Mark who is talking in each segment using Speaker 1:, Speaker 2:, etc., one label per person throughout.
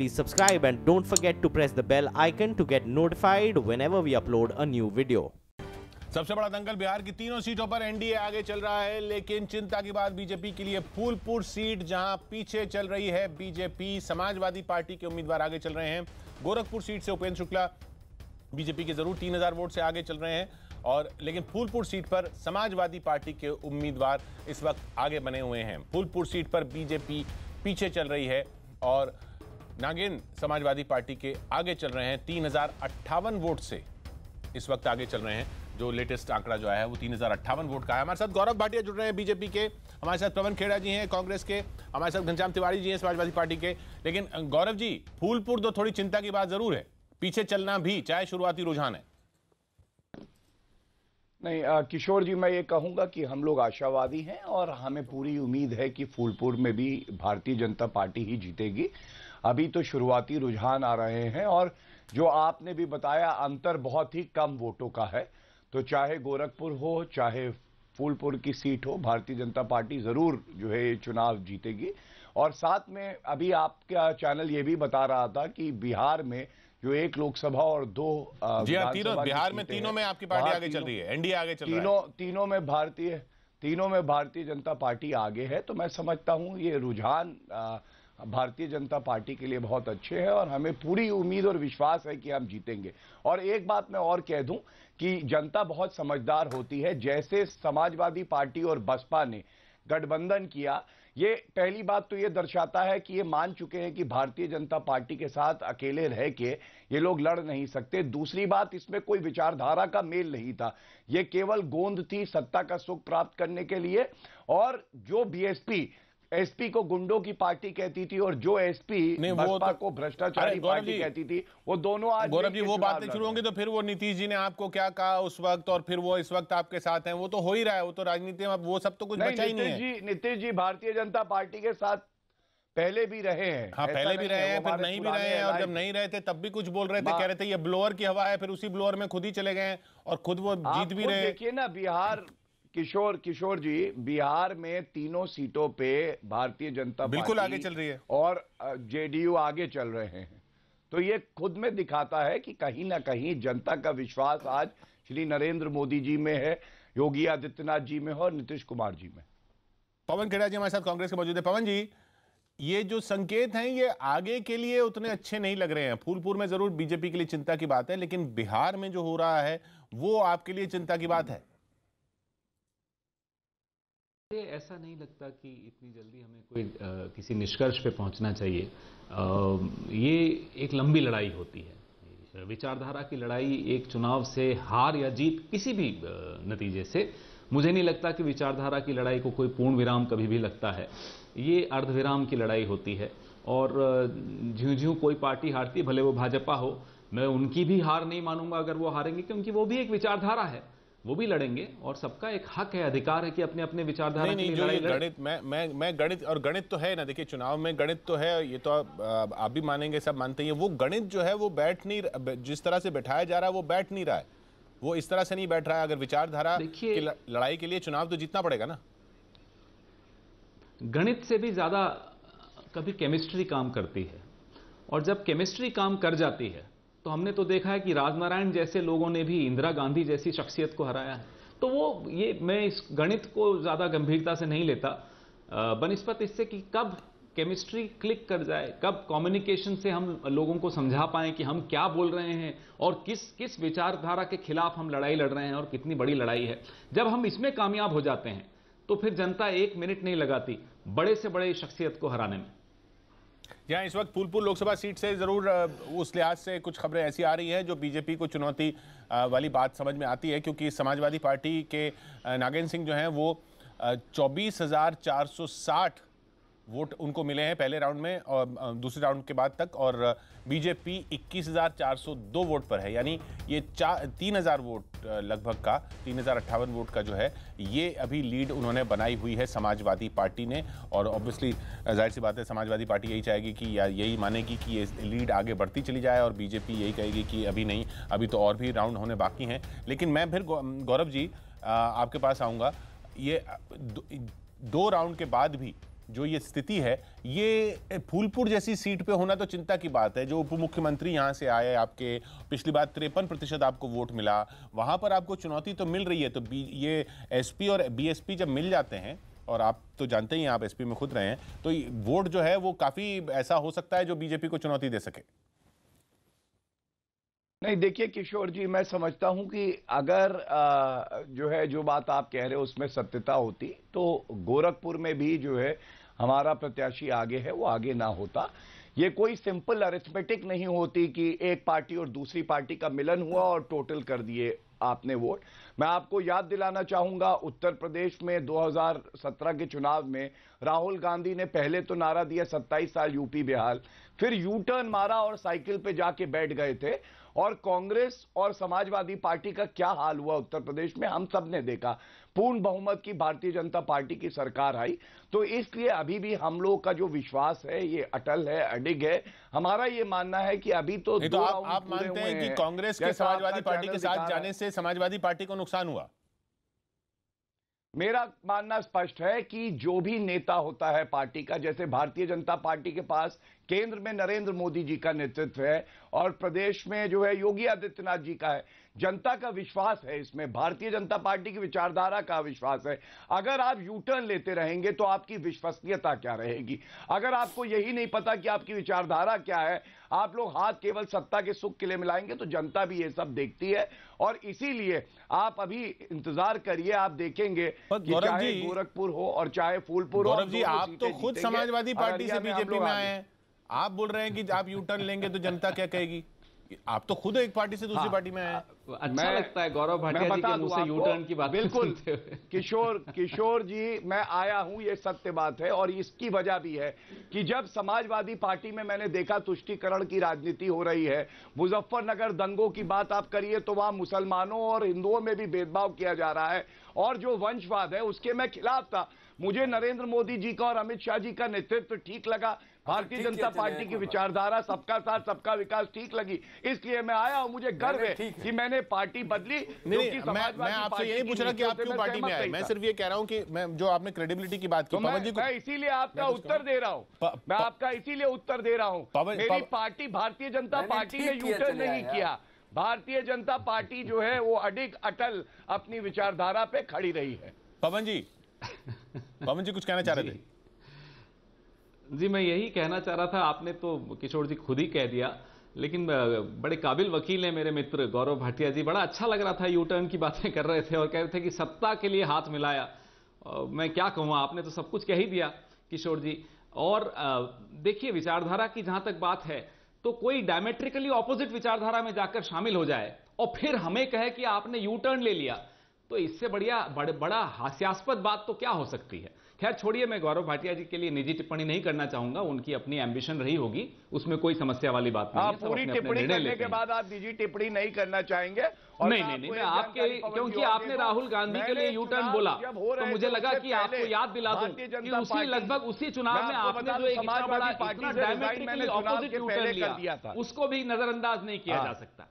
Speaker 1: please subscribe and don't forget to press the bell icon to get notified whenever we upload a new video.
Speaker 2: सबसे बड़ा दंगल बिहार की तीनों सीटों पर NDA आगे चल रहा है लेकिन चिंता की बात बीजेपी के लिए फूलपुर सीट जहां पीछे चल रही है बीजेपी समाजवादी पार्टी के उम्मीदवार आगे चल रहे हैं गोरखपुर सीट से उपेंद्र शुक्ला बीजेपी के जरूर तीन हजार वोट से आगे चल रहे हैं और लेकिन फूलपुर सीट पर समाजवादी पार्टी के उम्मीदवार इस वक्त आगे बने हुए हैं फूलपुर सीट पर बीजेपी पीछे चल रही है और नागिन समाजवादी पार्टी के आगे चल रहे हैं तीन वोट से इस वक्त आगे चल रहे हैं जो लेटेस्ट आंकड़ा जो आया है वो तीन वोट का है हमारे साथ गौरव भाटिया जुड़ रहे हैं बीजेपी के हमारे साथ पवन खेड़ा जी हैं कांग्रेस के हमारे साथ घनश्याम तिवारी जी हैं समाजवादी पार्टी के लेकिन गौरव जी फूलपुर तो थोड़ी चिंता की बात जरूर है पीछे चलना भी चाहे शुरुआती रुझान है
Speaker 3: नहीं आ, किशोर जी मैं ये कहूंगा कि हम लोग आशावादी हैं और हमें पूरी उम्मीद है कि फूलपुर में भी भारतीय जनता पार्टी ही जीतेगी अभी तो शुरुआती रुझान आ रहे हैं और जो आपने भी बताया अंतर बहुत ही कम वोटों का है तो चाहे गोरखपुर हो चाहे फूलपुर की सीट हो भारतीय जनता पार्टी जरूर जो है ये चुनाव जीतेगी और साथ में अभी आपका चैनल ये भी बता रहा था कि बिहार में जो एक लोकसभा और दो जी हाँ तीनों बिहार में तीनों में आपकी पार्टी आगे चल रही है एनडीए आगे चल तीनों तीनों में भारतीय तीनों में भारतीय जनता पार्टी आगे है तो मैं समझता हूं ये रुझान आ, भारतीय जनता पार्टी के लिए बहुत अच्छे हैं और हमें पूरी उम्मीद और विश्वास है कि हम जीतेंगे और एक बात मैं और कह दूं कि जनता बहुत समझदार होती है जैसे समाजवादी पार्टी और बसपा ने गठबंधन किया ये पहली बात तो ये दर्शाता है कि ये मान चुके हैं कि भारतीय जनता पार्टी के साथ अकेले रह के ये लोग लड़ नहीं सकते दूसरी बात इसमें कोई विचारधारा का मेल नहीं था ये केवल गोंद थी सत्ता का सुख प्राप्त करने के लिए और जो बीएसपी एसपी को गुंडों की पार्टी कहती थी और जो एसपी बसपा तो- को भ्रष्टाचारी पार्टी कहती थी वो दोनों आज गौरव जी वो बातें शुरू
Speaker 2: होंगी तो फिर वो नीतीश जी ने आपको क्या कहा उस वक्त और फिर वो इस वक्त आपके साथ हैं वो तो हो ही रहा है वो तो राजनीति में वो सब तो कुछ बचा ही नहीं है नीतीश जी भारतीय जनता पार्टी के साथ पहले भी रहे हैं हाँ पहले भी रहे हैं फिर नहीं भी रहे हैं और जब नहीं रहे थे तब भी कुछ बोल रहे थे हाँ। कह रहे थे ये ब्लोअर की हवा है फिर उसी ब्लोअर में खुद ही चले गए और खुद वो जीत भी रहे देखिए ना बिहार किशोर किशोर जी बिहार
Speaker 3: में तीनों सीटों पे भारतीय जनता बिल्कुल आगे चल रही है और जेडीयू आगे चल रहे हैं तो ये खुद में दिखाता है कि कहीं ना कहीं जनता का विश्वास आज श्री नरेंद्र मोदी जी में है योगी आदित्यनाथ जी में है और नीतीश कुमार जी में
Speaker 2: पवन खेड़ा जी हमारे साथ कांग्रेस के मौजूद है पवन जी ये जो संकेत हैं ये आगे के लिए उतने अच्छे नहीं लग रहे हैं फूलपुर में जरूर बीजेपी के लिए चिंता की बात है लेकिन बिहार में जो हो रहा है वो आपके लिए चिंता की बात है
Speaker 1: मुझे ऐसा नहीं लगता कि इतनी जल्दी हमें कोई आ, किसी निष्कर्ष पे पहुंचना चाहिए आ, ये एक लंबी लड़ाई होती है विचारधारा की लड़ाई एक चुनाव से हार या जीत किसी भी नतीजे से मुझे नहीं लगता कि विचारधारा की लड़ाई को कोई पूर्ण विराम कभी भी लगता है ये अर्धविराम की लड़ाई होती है और ज्यों ज्यों कोई पार्टी हारती भले वो भाजपा हो मैं उनकी भी हार नहीं मानूंगा अगर वो हारेंगे क्योंकि वो भी एक विचारधारा है वो भी लड़ेंगे और सबका एक हक है अधिकार है कि अपने अपने विचारधारा नहीं, नहीं, जो ये गणित
Speaker 2: मैं मैं मैं गणित और गणित तो है ना देखिए चुनाव में गणित तो है ये तो आप, आप भी मानेंगे सब मानते हैं वो गणित जो है वो बैठ नहीं जिस तरह से बैठाया जा रहा है वो बैठ नहीं रहा है वो इस तरह से नहीं बैठ रहा है अगर विचारधारा देखिए लड़ाई के लिए चुनाव तो जीतना पड़ेगा ना
Speaker 1: गणित से भी ज्यादा कभी केमिस्ट्री काम करती है और जब केमिस्ट्री काम कर जाती है तो हमने तो देखा है कि राजनारायण जैसे लोगों ने भी इंदिरा गांधी जैसी शख्सियत को हराया है तो वो ये मैं इस गणित को ज़्यादा गंभीरता से नहीं लेता बनस्पत इससे कि कब केमिस्ट्री क्लिक कर जाए कब कम्युनिकेशन से हम लोगों को समझा पाएं कि हम क्या बोल रहे हैं और किस किस विचारधारा के खिलाफ हम लड़ाई लड़ रहे हैं और कितनी बड़ी लड़ाई है जब हम इसमें कामयाब हो जाते हैं तो फिर जनता
Speaker 2: एक मिनट नहीं लगाती बड़े से बड़े शख्सियत को हराने में जहां इस वक्त फूलपुर लोकसभा सीट से ज़रूर उस लिहाज से कुछ खबरें ऐसी आ रही हैं जो बीजेपी को चुनौती वाली बात समझ में आती है क्योंकि समाजवादी पार्टी के नागेंद्र सिंह जो हैं वो चौबीस हज़ार चार सौ साठ वोट उनको मिले हैं पहले राउंड में और दूसरे राउंड के बाद तक और बीजेपी इक्कीस हज़ार चार सौ दो वोट पर है यानी ये चार तीन हज़ार वोट लगभग का तीन वोट का जो है ये अभी लीड उन्होंने बनाई हुई है समाजवादी पार्टी ने और ऑब्वियसली जाहिर सी बात है समाजवादी पार्टी यही चाहेगी कि या यही मानेगी कि ये लीड आगे बढ़ती चली जाए और बीजेपी यही कहेगी कि अभी नहीं अभी तो और भी राउंड होने बाकी हैं लेकिन मैं फिर गौरव जी आपके पास आऊँगा ये दो, दो राउंड के बाद भी जो ये स्थिति है ये फूलपुर जैसी सीट पे होना तो चिंता की बात है जो उप मुख्यमंत्री यहाँ से आए आपके पिछली बार तिरपन प्रतिशत आपको वोट मिला वहाँ पर आपको चुनौती तो मिल रही है तो ये एसपी और बीएसपी जब मिल जाते हैं और आप तो जानते ही आप एसपी में खुद रहे हैं तो वोट जो है वो काफ़ी ऐसा हो सकता है जो बीजेपी को चुनौती दे सके
Speaker 3: नहीं देखिए किशोर जी मैं समझता हूं कि अगर आ, जो है जो बात आप कह रहे हो उसमें सत्यता होती तो गोरखपुर में भी जो है हमारा प्रत्याशी आगे है वो आगे ना होता ये कोई सिंपल अरिथमेटिक नहीं होती कि एक पार्टी और दूसरी पार्टी का मिलन हुआ और टोटल कर दिए आपने वोट मैं आपको याद दिलाना चाहूंगा उत्तर प्रदेश में 2017 के चुनाव में राहुल गांधी ने पहले तो नारा दिया 27 साल यूपी बिहार फिर यू टर्न मारा और साइकिल पे जाके बैठ गए थे और कांग्रेस और समाजवादी पार्टी का क्या हाल हुआ उत्तर प्रदेश में हम सब ने देखा पूर्ण बहुमत की भारतीय जनता पार्टी की सरकार आई तो इसलिए अभी भी हम लोग का जो विश्वास है ये अटल है अडिग है हमारा ये मानना है कि अभी तो, तो आप, आप मानते हैं कि कांग्रेस के समाजवादी पार्टी के साथ जाने
Speaker 2: से समाजवादी पार्टी को नुकसान हुआ
Speaker 3: मेरा मानना स्पष्ट है कि जो भी नेता होता है पार्टी का जैसे भारतीय जनता पार्टी के पास केंद्र में नरेंद्र मोदी जी का नेतृत्व है और प्रदेश में जो है योगी आदित्यनाथ जी का है जनता का विश्वास है इसमें भारतीय जनता पार्टी की विचारधारा का विश्वास है अगर आप यू टर्न लेते रहेंगे तो आपकी विश्वसनीयता क्या रहेगी अगर आपको यही नहीं पता कि आपकी विचारधारा क्या है आप लोग हाथ केवल सत्ता के सुख के लिए मिलाएंगे तो जनता भी ये सब देखती है और इसीलिए आप अभी इंतजार करिए आप देखेंगे चाहे गोरखपुर हो और चाहे
Speaker 2: फूलपुर हो जी आप तो खुद समाजवादी पार्टी से बीजेपी में आए हैं आप बोल रहे हैं कि आप यू टर्न लेंगे तो जनता क्या कहेगी आप तो खुद एक पार्टी से दूसरी हाँ, पार्टी में आए हाँ, अच्छा मैं, लगता है गौरव भाटिया जी के मुंह से यू टर्न की बात बिल्कुल
Speaker 3: किशोर किशोर जी मैं आया हूं ये सत्य बात है और इसकी वजह भी है कि जब समाजवादी पार्टी में मैंने देखा तुष्टिकरण की राजनीति हो रही है मुजफ्फरनगर दंगों की बात आप करिए तो वहां मुसलमानों और हिंदुओं में भी भेदभाव किया जा रहा है और जो वंशवाद है उसके मैं खिलाफ था मुझे नरेंद्र मोदी जी का और अमित शाह जी का नेतृत्व ठीक लगा भारतीय जनता पार्टी की विचारधारा सबका साथ सबका विकास ठीक लगी इसलिए मैं आया हूं मुझे गर्व है कि मैंने पार्टी बदली मैं आपसे यही पूछ रहा कि आप क्यों पार्टी में आए मैं सिर्फ
Speaker 2: ये कह रहा हूँ कि मैं जो आपने क्रेडिबिलिटी की बात की तो पवन जी इसीलिए आपका उत्तर दे रहा हूँ मैं आपका इसीलिए उत्तर दे रहा हूँ मेरी
Speaker 3: पार्टी भारतीय जनता पार्टी ने यूटर नहीं किया भारतीय जनता पार्टी जो है वो अडिग अटल अपनी विचारधारा पे खड़ी रही है पवन जी पवन
Speaker 1: जी कुछ कहना चाह रहे थे जी मैं यही कहना चाह रहा था आपने तो किशोर जी खुद ही कह दिया लेकिन बड़े काबिल वकील हैं मेरे मित्र गौरव भाटिया जी बड़ा अच्छा लग रहा था यू टर्न की बातें कर रहे थे और कह रहे थे कि सत्ता के लिए हाथ मिलाया मैं क्या कहूँ आपने तो सब कुछ कह ही दिया किशोर जी और देखिए विचारधारा की जहां तक बात है तो कोई डायमेट्रिकली ऑपोजिट विचारधारा में जाकर शामिल हो जाए और फिर हमें कहे कि आपने यू टर्न ले लिया तो इससे बढ़िया बड़, बड़ा हास्यास्पद बात तो क्या हो सकती है खैर छोड़िए मैं गौरव भाटिया जी के लिए निजी टिप्पणी नहीं करना चाहूंगा उनकी अपनी एम्बिशन रही होगी उसमें कोई समस्या वाली बात नहीं है पूरी टिप्पणी करने के बाद
Speaker 3: आप निजी टिप्पणी नहीं करना चाहेंगे और नहीं नहीं नहीं आपके क्योंकि आपने राहुल गांधी के लिए यू टर्न बोला तो मुझे लगा कि आपको याद दिला
Speaker 1: दूं कि उसी लगभग उसी चुनाव में आपने जो तो तो एक बड़ा डायमेट्रिकली ऑपोजिट यू टर्न लिया उसको भी नजरअंदाज नहीं किया हाँ। जा सकता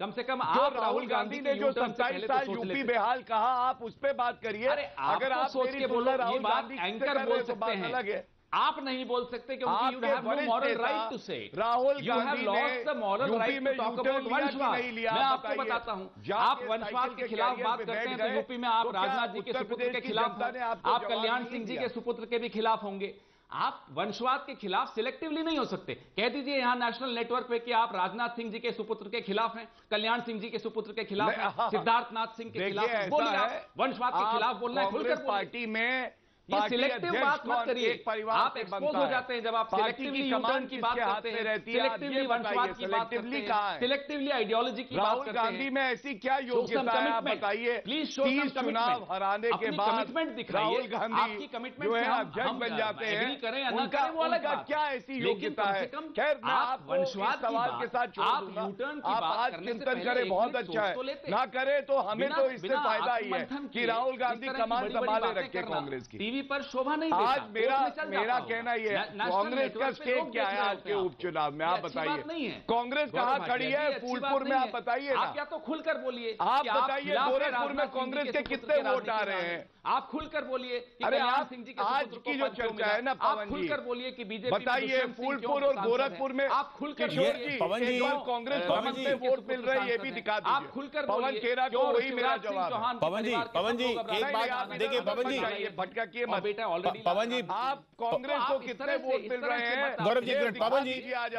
Speaker 1: कम से कम आप राहुल गांधी ने जो
Speaker 3: सत्ताईस तो साल यूपी बेहाल कहा आप उस पर बात करिए अगर तो आप सोच के बोला राहुल गांधी एंकर बोल तो सकते हैं अलग है आप नहीं बोल सकते क्योंकि मॉरल राइट टू से Rahul Gandhi have the moral right में मैं आपको बताता हूं आप
Speaker 1: वंशवाद के खिलाफ बात करते हैं तो यूपी में आप राजनाथ जी के सुपुत्र के खिलाफ आप कल्याण सिंह जी के सुपुत्र के भी खिलाफ होंगे आप वंशवाद के खिलाफ सिलेक्टिवली नहीं हो सकते कह दीजिए यहां नेशनल नेटवर्क पे कि आप राजनाथ सिंह जी के सुपुत्र के खिलाफ हैं कल्याण सिंह जी के सुपुत्र के खिलाफ हाँ, हाँ।
Speaker 3: सिद्धार्थनाथ सिंह के खिलाफ बोलिए वंशवाद के खिलाफ बोलना है खुलकर पार्टी में ये सिलेक्टिव बात मत करिए आप एक्सपोज हो जाते हैं जब आप सिलेक्टिवली कमान की बात करते हैं सिलेक्टिवली वंशवाद की बात करते हैं सिलेक्टिवली
Speaker 1: आइडियोलॉजी की बात करते हैं गांधी में ऐसी क्या योग्यता है आप बताइए प्लीज शो सम चुनाव हराने के बाद कमिटमेंट दिखाइए आपकी
Speaker 3: कमिटमेंट जो है जज बन जाते हैं करें करें वो अलग बात क्या ऐसी योग्यता है खैर आप वंशवाद सवाल के साथ आप यूटर्न आप आज चिंतन करें बहुत अच्छा है तो ना करें
Speaker 1: तो हमें तो इससे फायदा ही है कि राहुल गांधी कमान संभाले रखे कांग्रेस की
Speaker 3: टीवी पर शोभा नहीं आज मेरा मेरा कहना यह है कांग्रेस का स्टेट क्या है आज के उपचुनाव में आप
Speaker 1: बताइए कांग्रेस कहाँ खड़ी है फूलपुर में आप बताइए आप क्या तो खुलकर बोलिए आप बताइए गोरखपुर में कांग्रेस के कितने वोट आ रहे हैं आप खुलकर बोलिए अरे आप सिंह जी आज की जो चर्चा है ना आप खुलकर बोलिए
Speaker 3: कि बीजेपी बताइए फूलपुर और गोरखपुर में आप खुलकर कांग्रेस को वोट मिल रहे ये भी दिखा आप खुलकर पवन खेरा को वही मेरा जवाब पवन जी पवन जी एक बात देखिए पवन जी भटका किए मत बेटा ऑलरेडी पवन जी आप
Speaker 2: कांग्रेस को कितने वोट मिल रहे हैं गौरव जी पवन जी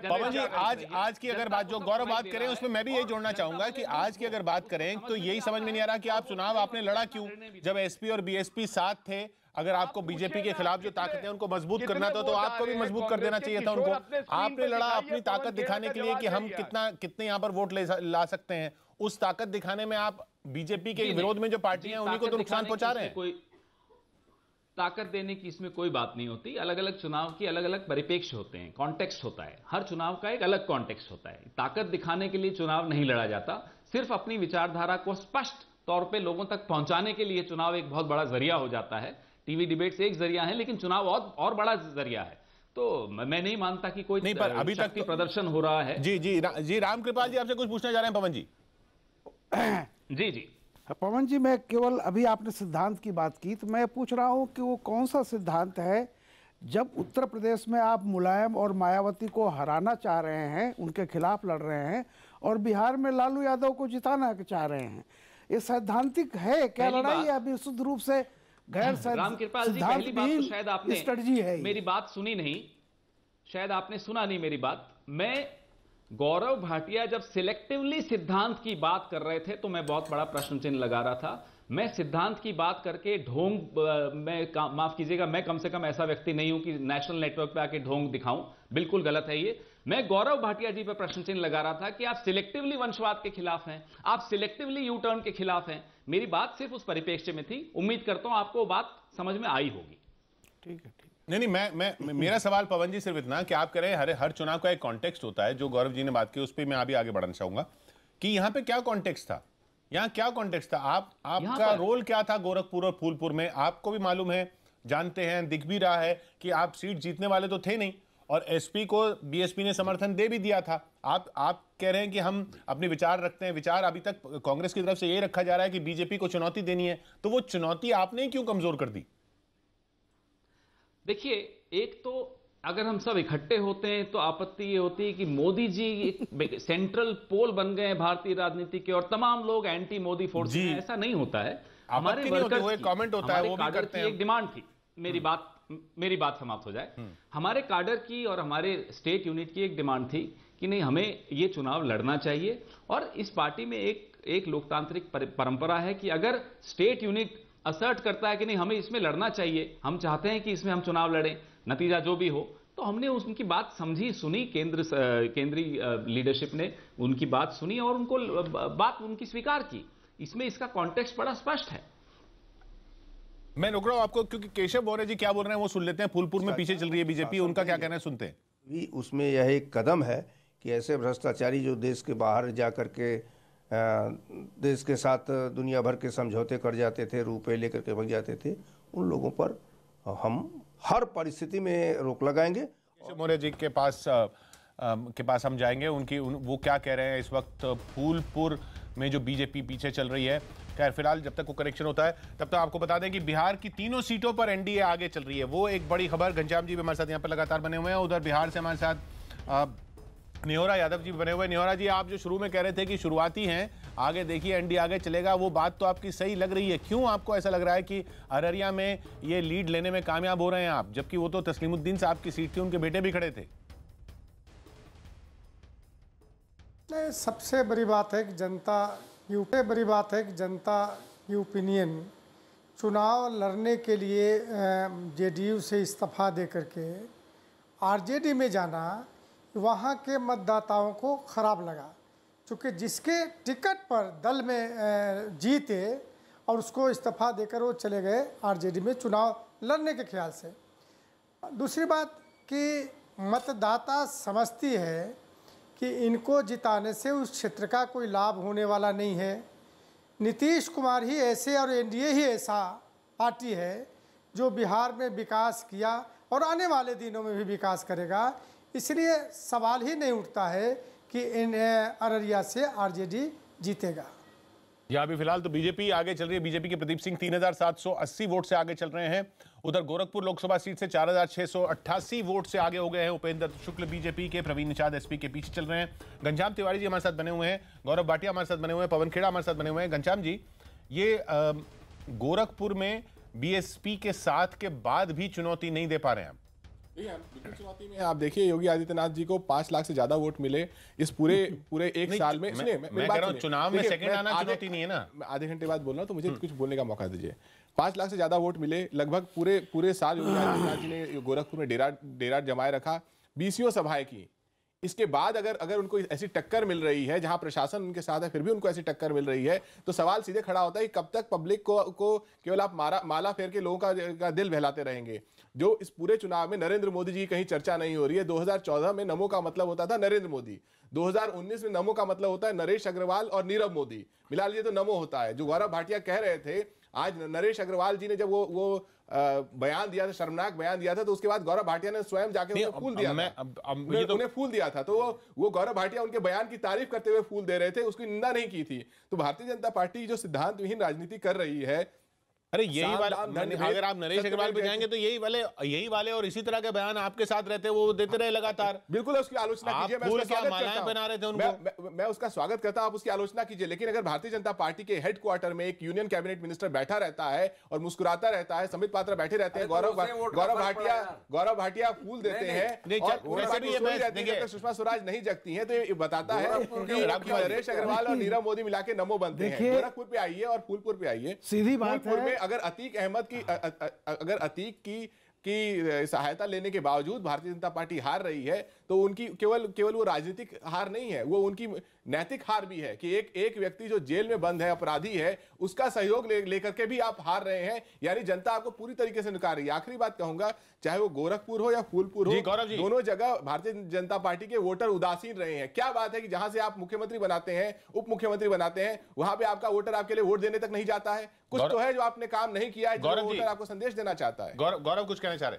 Speaker 2: पवन जी आज आज की अगर बात जो गौरव बात करें उसमें मैं भी यही जोड़ना चाहूंगा कि आज की अगर बात करें तो यही समझ में नहीं आ रहा कि आप चुनाव आपने लड़ा क्यों जब एसपी और बीएसपी साथ थे अगर आपको बीजेपी के खिलाफ जो ताकत है उनको मजबूत करना था तो आपको भी मजबूत कर देना चाहिए था उनको आपने लड़ा अपनी ताकत दिखाने के लिए कि हम कितना कितने यहाँ पर वोट ले ला सकते हैं उस ताकत दिखाने में आप बीजेपी के विरोध में जो पार्टी है उन्हीं को तो नुकसान पहुंचा रहे हैं
Speaker 1: ताकत देने की इसमें कोई बात नहीं होती अलग अलग चुनाव की अलग अलग परिपेक्ष होते हैं कॉन्टेक्स्ट होता है हर चुनाव का एक अलग कॉन्टेक्स्ट होता है ताकत दिखाने के लिए चुनाव नहीं लड़ा जाता सिर्फ अपनी विचारधारा को स्पष्ट तौर पे लोगों तक पहुंचाने के लिए चुनाव एक बहुत बड़ा जरिया हो जाता है टीवी डिबेट्स एक जरिया है लेकिन चुनाव और, और बड़ा जरिया है तो मैं नहीं मानता कि कोई नहीं पर अभी तक प्रदर्शन
Speaker 2: हो रहा है जी जी जी रामकृपाल जी आपसे कुछ पूछना चाह रहे हैं पवन जी जी जी
Speaker 1: हाँ, पवन जी मैं केवल अभी आपने सिद्धांत की बात की तो मैं पूछ रहा हूँ कि वो कौन सा सिद्धांत है जब उत्तर प्रदेश में आप मुलायम और मायावती को हराना चाह रहे हैं उनके खिलाफ लड़ रहे हैं और बिहार में लालू यादव को जिताना चाह रहे हैं ये सैद्धांतिक है क्या लड़ाई है अभी शुद्ध रूप से गैर राम कृपाल जी पहली बात तो शायद आपने स्ट्रेटजी है मेरी बात सुनी नहीं शायद आपने सुना नहीं मेरी बात मैं गौरव भाटिया जब सिलेक्टिवली सिद्धांत की बात कर रहे थे तो मैं बहुत बड़ा प्रश्न चिन्ह लगा रहा था मैं सिद्धांत की बात करके ढोंग मैं माफ कीजिएगा मैं कम से कम ऐसा व्यक्ति नहीं हूं कि नेशनल नेटवर्क पे आके ढोंग दिखाऊं बिल्कुल गलत है ये मैं गौरव भाटिया जी पर प्रश्न चिन्ह लगा रहा था कि आप सिलेक्टिवली वंशवाद के खिलाफ हैं आप सिलेक्टिवली यू टर्न के खिलाफ हैं मेरी बात सिर्फ उस परिप्रेक्ष्य में थी उम्मीद करता हूं आपको बात समझ में आई होगी
Speaker 2: ठीक है नहीं नहीं मैं मैं मेरा सवाल पवन जी सिर्फ इतना कि आप कह रहे हैं हर हर चुनाव का एक कॉन्टेक्स्ट होता है जो गौरव जी ने बात की उस पर मैं अभी आगे बढ़ना चाहूंगा कि यहाँ पे क्या कॉन्टेक्स्ट था यहाँ क्या कॉन्टेक्स्ट था आप आपका रोल क्या था गोरखपुर और फूलपुर में आपको भी मालूम है जानते हैं दिख भी रहा है कि आप सीट जीतने वाले तो थे नहीं और एस को बी ने समर्थन दे भी दिया था आप आप कह रहे हैं कि हम अपने विचार रखते हैं विचार अभी तक कांग्रेस की तरफ से ये रखा जा रहा है कि बीजेपी को चुनौती देनी है तो वो चुनौती आपने क्यों कमजोर कर दी
Speaker 1: देखिए एक तो अगर हम सब इकट्ठे होते हैं तो आपत्ति ये होती है कि मोदी जी एक सेंट्रल पोल बन गए हैं भारतीय राजनीति के और तमाम लोग एंटी मोदी फोर्स हैं ऐसा नहीं होता है हमारे वर्कर्स कमेंट होता है वो भी करते हैं एक डिमांड थी मेरी हम्म। बात मेरी बात समाप्त हो जाए हम्म। हमारे काडर की और हमारे स्टेट यूनिट की एक डिमांड थी कि नहीं हमें ये चुनाव लड़ना चाहिए और इस पार्टी में एक एक लोकतांत्रिक परंपरा है कि अगर स्टेट यूनिट असर्ट करता है कि नहीं हमें इसमें लड़ना चाहिए हम चाहते हैं कि इसमें हम चुनाव लड़ें नतीजा जो भी हो तो हमने उनकी बात समझी सुनी केंद्र केंद्रीय लीडरशिप ने उनकी बात सुनी और उनको बात उनकी स्वीकार की इसमें
Speaker 2: इसका कॉन्टेक्स्ट बड़ा स्पष्ट है मैं रुक रहा हूं आपको क्योंकि केशव मौर्य जी क्या बोल रहे हैं वो सुन लेते हैं फूलपुर में पीछे चल रही है बीजेपी अच्छा, हाँ, उनका क्या कहना है सुनते हैं उसमें यह एक कदम है
Speaker 3: कि ऐसे भ्रष्टाचारी जो देश के बाहर जा करके के देश के साथ दुनिया भर के समझौते कर जाते थे रुपए लेकर के भग जाते थे उन लोगों पर हम हर परिस्थिति में रोक लगाएंगे
Speaker 2: मौर्य जी के पास के पास हम जाएंगे उनकी उन, वो क्या कह रहे हैं इस वक्त फूलपुर में जो बीजेपी पीछे चल रही है खैर फिलहाल जब तक वो करेक्शन होता है तब तक आपको बता दें कि बिहार की तीनों सीटों पर एनडीए आगे चल रही है वो एक बड़ी खबर घनश्याम जी भी हमारे साथ यहाँ पर लगातार बने हुए हैं उधर बिहार से हमारे साथ निहोरा यादव जी बने हुए निहोरा जी आप जो शुरू में कह रहे थे कि शुरुआती हैं आगे देखिए एनडीए आगे चलेगा वो बात तो आपकी सही लग रही है क्यों आपको ऐसा लग रहा है कि अररिया में ये लीड लेने में कामयाब हो रहे हैं आप जबकि वो तो तस्लीमुद्दीन साहब की सीट थी उनके बेटे भी खड़े थे
Speaker 1: सबसे बड़ी बात है कि जनता यूपी बड़ी बात है कि जनता की ओपिनियन चुनाव लड़ने के लिए जेडीयू से इस्तीफा दे करके आरजेडी में जाना वहाँ के मतदाताओं को खराब लगा चूँकि जिसके टिकट पर दल में जीते और उसको इस्तीफा देकर वो चले गए आरजेडी में चुनाव लड़ने के ख्याल से दूसरी बात कि मतदाता समझती है कि इनको जिताने से उस क्षेत्र का कोई लाभ होने वाला नहीं है नीतीश कुमार ही ऐसे और एनडीए ही ऐसा पार्टी है जो बिहार में विकास किया और आने वाले दिनों में भी विकास करेगा इसलिए सवाल ही नहीं उठता है कि इन अररिया से आरजेडी जीतेगा
Speaker 2: यहाँ भी फिलहाल तो बीजेपी आगे चल रही है बीजेपी के प्रदीप सिंह 3,780 वोट से आगे चल रहे हैं उधर गोरखपुर लोकसभा सीट से 4,688 वोट से आगे हो गए हैं उपेंद्र शुक्ल बीजेपी के प्रवीण निषाद एसपी के पीछे चल रहे हैं घनश्याम तिवारी जी हमारे साथ बने हुए हैं गौरव भाटिया हमारे साथ बने हुए हैं पवन खेड़ा हमारे साथ बने हुए हैं घनश्याम जी ये गोरखपुर में बी के साथ के बाद भी चुनौती नहीं दे पा रहे हैं आप देखिए योगी आदित्यनाथ जी को पांच लाख से ज्यादा वोट मिले इस पूरे पूरे एक साल में मैं, मैं, मैं, मैं चुनाव में सेकंड आना चुनौती नहीं है ना मैं आधे घंटे बाद बोल रहा हूँ तो मुझे हम्म। कुछ बोलने का मौका दीजिए पांच लाख से ज्यादा वोट मिले लगभग पूरे पूरे साल योगी आदित्यनाथ जी ने गोरखपुर में डेरा डेरा जमाए रखा बीसीओ सभाएं की इसके बाद अगर अगर उनको ऐसी टक्कर मिल रही है जहां प्रशासन उनके साथ है फिर भी उनको ऐसी टक्कर मिल रही है तो सवाल सीधे खड़ा होता है कि कब तक पब्लिक को को केवल आप मारा माला फेर के लोगों का, का दिल बहलाते रहेंगे जो इस पूरे चुनाव में नरेंद्र मोदी जी की कहीं चर्चा नहीं हो रही है 2014 में नमो का मतलब होता था नरेंद्र मोदी 2019 में नमो का मतलब होता है नरेश अग्रवाल और नीरव मोदी मिला लीजिए तो नमो होता है जो गौरव भाटिया कह रहे थे आज नरेश अग्रवाल जी ने जब वो वो बयान दिया था शर्मनाक बयान दिया था तो उसके बाद गौरव भाटिया ने स्वयं जाके उन्हें फूल दिया मैं, अब, अब उन्हें, तो... उन्हें फूल दिया था तो वो वो गौरव भाटिया उनके बयान की तारीफ करते हुए फूल दे रहे थे उसकी निंदा नहीं की थी तो भारतीय जनता पार्टी जो सिद्धांतविहीन राजनीति कर रही है अरे यही वाले अगर आप नरेश अग्रवाल पे जाएंगे तो यही वाले यही वाले और इसी तरह के बयान आपके साथ रहते वो देते रहे लगातार बिल्कुल उसकी आलोचना कीजिए मैं उसका स्वागत बना रहे थे उनको मैं, मैं, मैं उसका स्वागत करता हूं आप उसकी आलोचना कीजिए लेकिन अगर भारतीय जनता पार्टी के हेडक्वार्टर में एक यूनियन कैबिनेट मिनिस्टर बैठा रहता है और मुस्कुराता रहता है समित पात्रा बैठे रहते हैं तो गौरव गौरव भाटिया गौरव भाटिया फूल देते हैं सुषमा स्वराज नहीं जगती है तो ये बताता है नरेश अग्रवाल और नीरव मोदी मिला के नमो बनते हैं गोरखपुर पे आइए और फूलपुर पे आइए सीधी बात में अगर अतीक अहमद की अगर अतीक की की सहायता लेने के बावजूद भारतीय जनता पार्टी हार रही है तो उनकी केवल केवल वो राजनीतिक हार नहीं है वो उनकी नैतिक हार भी है कि एक एक व्यक्ति जो जेल में बंद है अपराधी है उसका सहयोग लेकर ले के भी आप हार रहे हैं यानी जनता आपको पूरी तरीके से नकार रही है आखिरी बात कहूंगा चाहे वो गोरखपुर हो या फूलपुर हो दोनों जगह भारतीय जनता पार्टी के वोटर उदासीन रहे हैं क्या बात है कि जहां से आप मुख्यमंत्री बनाते हैं उप मुख्यमंत्री बनाते हैं वहां पर आपका वोटर आपके लिए वोट देने तक नहीं जाता है कुछ तो है जो आपने काम नहीं किया है वोटर आपको संदेश देना चाहता है गौरव कुछ कहना सारे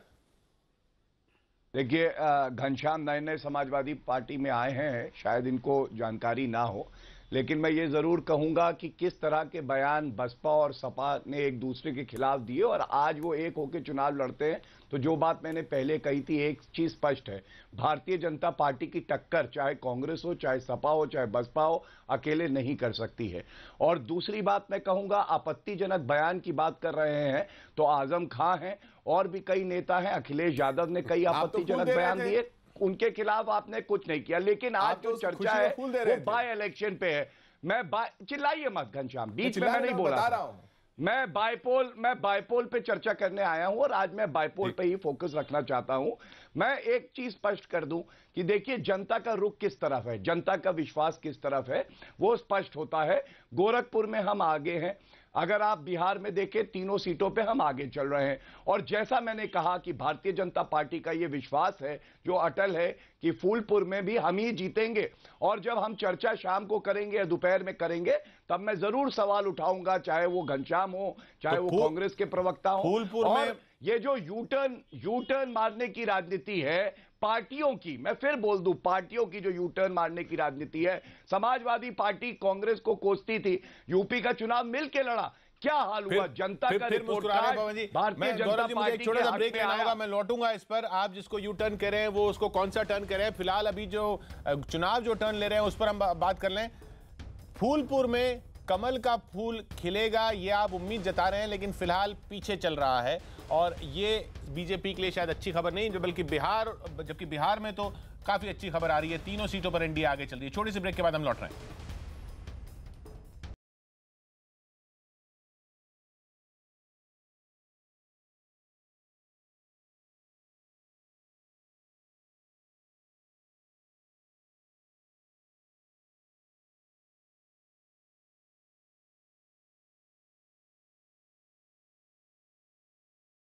Speaker 3: देखिए घनश्याम नए समाजवादी पार्टी में आए हैं शायद इनको जानकारी ना हो लेकिन मैं ये जरूर कहूंगा कि किस तरह के बयान बसपा और सपा ने एक दूसरे के खिलाफ दिए और आज वो एक होकर चुनाव लड़ते हैं तो जो बात मैंने पहले कही थी एक चीज स्पष्ट है भारतीय जनता पार्टी की टक्कर चाहे कांग्रेस हो चाहे सपा हो चाहे बसपा हो अकेले नहीं कर सकती है और दूसरी बात मैं कहूंगा आपत्तिजनक बयान की बात कर रहे हैं तो आजम खां हैं और भी कई नेता हैं अखिलेश यादव ने कई हाँ, तो आपत्तिजनक बयान दिए उनके खिलाफ आपने कुछ नहीं किया लेकिन आज जो तो चर्चा है वो बाय इलेक्शन पे है मैं चिल्लाइए मत घनश्याम बीच में मैं नहीं बोला मैं बायपोल मैं बायपोल पे चर्चा करने आया हूं और आज मैं बायपोल पे ही फोकस रखना चाहता हूं मैं एक चीज स्पष्ट कर दूं कि देखिए जनता का रुख किस तरफ है जनता का विश्वास किस तरफ है वो स्पष्ट होता है गोरखपुर में हम आगे हैं अगर आप बिहार में देखें तीनों सीटों पे हम आगे चल रहे हैं और जैसा मैंने कहा कि भारतीय जनता पार्टी का ये विश्वास है जो अटल है कि फूलपुर में भी हम ही जीतेंगे और जब हम चर्चा शाम को करेंगे या दोपहर में करेंगे तब मैं जरूर सवाल उठाऊंगा चाहे वो घनश्याम हो चाहे तो वो कांग्रेस के प्रवक्ता हो फूलपुर में ये जो यूटर्न यूटर्न मारने की राजनीति है पार्टियों की मैं फिर बोल दूं पार्टियों की जो यू टर्न मारने की राजनीति है समाजवादी पार्टी कांग्रेस को कोसती थी यूपी का चुनाव
Speaker 2: मिलके लड़ा क्या हाल हुआ जनता फिर, का फिर भारतीय जनता पार्टी छोटा सा ब्रेक लेना होगा मैं लौटूंगा इस पर आप जिसको यू टर्न कर रहे हैं वो उसको कौन सा टर्न कर रहे हैं फिलहाल अभी जो चुनाव जो टर्न ले रहे हैं उस पर हम बात कर ले फूलपुर में कमल का फूल खिलेगा ये आप उम्मीद जता रहे हैं लेकिन फिलहाल पीछे चल रहा है और ये बीजेपी के लिए शायद अच्छी खबर नहीं जो बल्कि बिहार जबकि बिहार में तो काफ़ी अच्छी खबर आ रही है तीनों सीटों पर एनडीए आगे चल रही है छोटी सी ब्रेक के बाद हम लौट रहे हैं